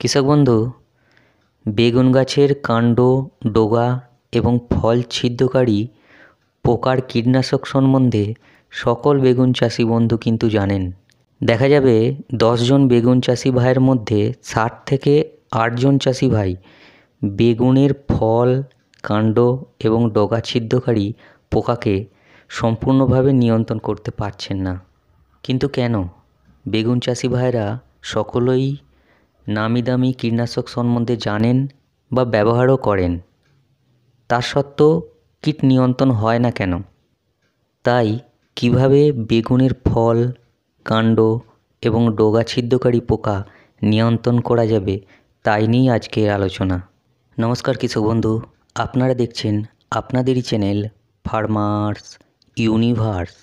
কৃষক বন্ধু বেগুন গাছের কাণ্ড ডোগা এবং ফল ছিদ্রকারী পোকার কীটনাশক সম্বন্ধে সকল বেগুন চাষি বন্ধু কিন্তু জানেন দেখা যাবে দশজন বেগুন চাষি ভাইয়ের মধ্যে ষাট থেকে আটজন চাষি ভাই বেগুনের ফল কাণ্ড এবং ডগা ছিদ্রকারী পোকাকে সম্পূর্ণভাবে নিয়ন্ত্রণ করতে পারছেন না কিন্তু কেন বেগুন চাষি ভাইরা সকলেই নামি দামি কীটনাশক সম্বন্ধে জানেন বা ব্যবহারও করেন তা সত্ত্বেও কীট নিয়ন্ত্রণ হয় না কেন তাই কিভাবে বেগুনের ফল কাণ্ড এবং ডোগা ছিদ্রকারী পোকা নিয়ন্ত্রণ করা যাবে তাই নিয়েই আজকের আলোচনা নমস্কার কৃষক বন্ধু আপনারা দেখছেন আপনাদেরই চ্যানেল ফার্মার্স ইউনিভার্স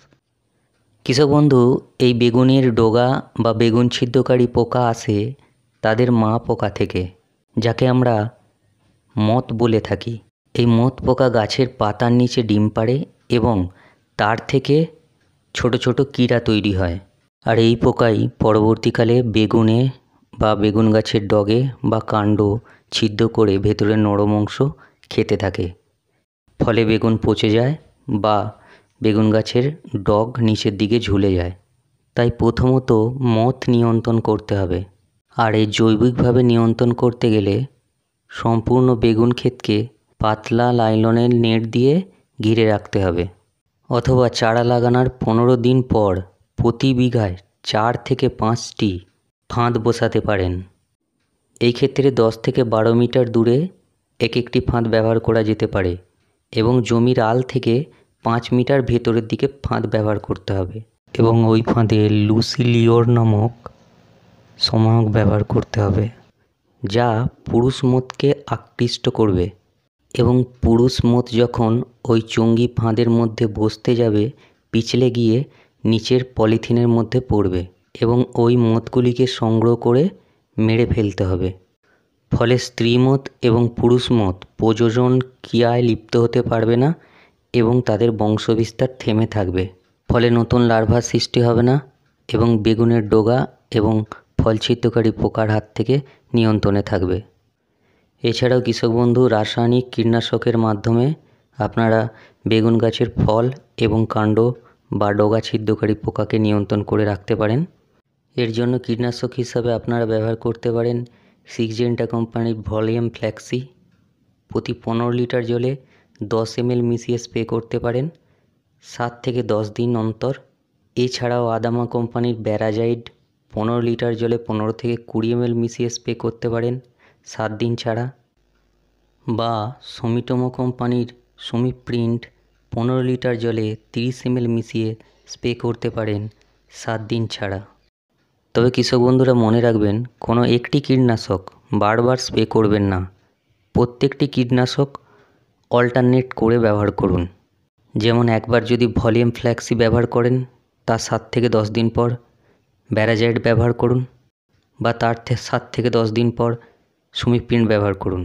কৃষক বন্ধু এই বেগুনের ডোগা বা বেগুন ছিদ্রকারী পোকা আসে তাদের মা পোকা থেকে যাকে আমরা মত বলে থাকি এই মত পোকা গাছের পাতার নিচে ডিম পাড়ে এবং তার থেকে ছোট ছোট কীড়া তৈরি হয় আর এই পোকাই পরবর্তীকালে বেগুনে বা বেগুন গাছের ডগে বা কাণ্ড ছিদ্র করে ভেতরের নরম অংশ খেতে থাকে ফলে বেগুন পচে যায় বা বেগুন গাছের ডগ নিচের দিকে ঝুলে যায় তাই প্রথমত মত নিয়ন্ত্রণ করতে হবে আর এই জৈবিকভাবে নিয়ন্ত্রণ করতে গেলে সম্পূর্ণ বেগুন ক্ষেতকে পাতলা লাইলনের নেট দিয়ে ঘিরে রাখতে হবে অথবা চারা লাগানোর পনেরো দিন পর প্রতি বিঘায় চার থেকে পাঁচটি ফাঁদ বসাতে পারেন এই ক্ষেত্রে দশ থেকে বারো মিটার দূরে এক একটি ফাঁদ ব্যবহার করা যেতে পারে এবং জমির আল থেকে পাঁচ মিটার ভেতরের দিকে ফাঁদ ব্যবহার করতে হবে এবং ওই ফাঁদে লুসিলিওর নামক সমাহক ব্যবহার করতে হবে যা পুরুষ মতকে আকৃষ্ট করবে এবং পুরুষ মত যখন ওই চুঙ্গি ফাঁদের মধ্যে বসতে যাবে পিছলে গিয়ে নিচের পলিথিনের মধ্যে পড়বে এবং ওই মতগুলিকে সংগ্রহ করে মেরে ফেলতে হবে ফলে স্ত্রীমত এবং পুরুষ মত প্রযোজন ক্রিয়ায় লিপ্ত হতে পারবে না এবং তাদের বংশবিস্তার থেমে থাকবে ফলে নতুন লার্ভা সৃষ্টি হবে না এবং বেগুনের ডোগা এবং ফলছিদ্রকারী পোকার হাত থেকে নিয়ন্ত্রণে থাকবে এছাড়াও কৃষক বন্ধু রাসায়নিক কীটনাশকের মাধ্যমে আপনারা বেগুন গাছের ফল এবং কাণ্ড বা ডগা ছিদ্রকারী পোকাকে নিয়ন্ত্রণ করে রাখতে পারেন এর জন্য কীটনাশক হিসাবে আপনারা ব্যবহার করতে পারেন সিক্সজেন্টা কোম্পানির ভলিউম ফ্ল্যাক্সি প্রতি পনেরো লিটার জলে দশ এম মিশিয়ে স্প্রে করতে পারেন সাত থেকে দশ দিন অন্তর এছাড়াও আদামা কোম্পানির ব্যারাজাইড পনেরো লিটার জলে পনেরো থেকে কুড়ি এমএল মিশিয়ে স্প্রে করতে পারেন সাত দিন ছাড়া বা সোমিটোমো কোম্পানির সুমি প্রিন্ট পনেরো লিটার জলে তিরিশ এমএল মিশিয়ে স্প্রে করতে পারেন সাত দিন ছাড়া তবে কৃষক বন্ধুরা মনে রাখবেন কোনো একটি কীটনাশক বারবার স্প্রে করবেন না প্রত্যেকটি কীটনাশক অল্টারনেট করে ব্যবহার করুন যেমন একবার যদি ভলিউম ফ্ল্যাক্সি ব্যবহার করেন তা সাত থেকে দশ দিন পর ব্যারাজাইট ব্যবহার করুন বা তার সাত থেকে দশ দিন পর সুমিপ্রিন্ট ব্যবহার করুন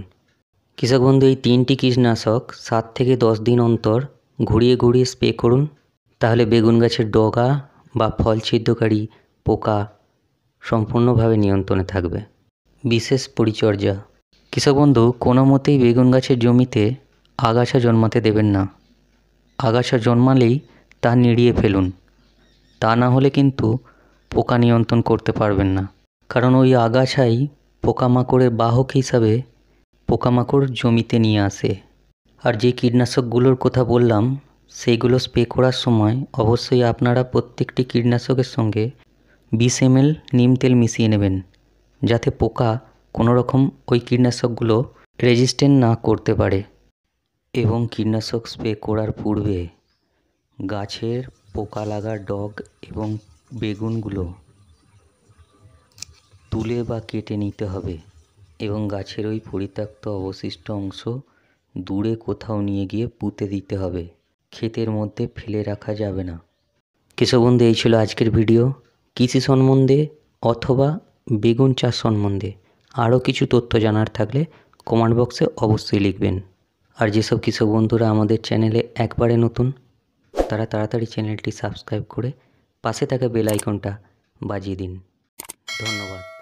কৃষক বন্ধু এই তিনটি কীটনাশক সাত থেকে দশ দিন অন্তর ঘুরিয়ে ঘুরিয়ে স্প্রে করুন তাহলে বেগুন গাছের ডগা বা ফল ছিদ্রকারী পোকা সম্পূর্ণভাবে নিয়ন্ত্রণে থাকবে বিশেষ পরিচর্যা কৃষক বন্ধু কোনো মতেই বেগুন গাছের জমিতে আগাছা জন্মাতে দেবেন না আগাছা জন্মালেই তা নিড়িয়ে ফেলুন তা না হলে কিন্তু পোকা নিয়ন্ত্রণ করতে পারবেন না কারণ ওই আগাছাই পোকামাকড়ের বাহক হিসাবে পোকামাকড় জমিতে নিয়ে আসে আর যে কীটনাশকগুলোর কথা বললাম সেইগুলো স্প্রে করার সময় অবশ্যই আপনারা প্রত্যেকটি কীটনাশকের সঙ্গে বিশ এম এল নিম তেল মিশিয়ে নেবেন যাতে পোকা কোনো রকম ওই কীটনাশকগুলো রেজিস্ট্যান্ট না করতে পারে এবং কীটনাশক স্প্রে করার পূর্বে গাছের পোকা লাগার ডগ এবং বেগুনগুলো তুলে বা কেটে নিতে হবে এবং গাছের ওই পরিত্যক্ত অবশিষ্ট অংশ দূরে কোথাও নিয়ে গিয়ে পুঁতে দিতে হবে ক্ষেতের মধ্যে ফেলে রাখা যাবে না বন্ধু এই ছিল আজকের ভিডিও কৃষি সম্বন্ধে অথবা বেগুন চাষ সম্বন্ধে আরও কিছু তথ্য জানার থাকলে কমেন্ট বক্সে অবশ্যই লিখবেন আর যেসব কৃষক বন্ধুরা আমাদের চ্যানেলে একবারে নতুন তারা তাড়াতাড়ি চ্যানেলটি সাবস্ক্রাইব করে পাশে থাকা বেল আইকনটা বাজিয়ে দিন ধন্যবাদ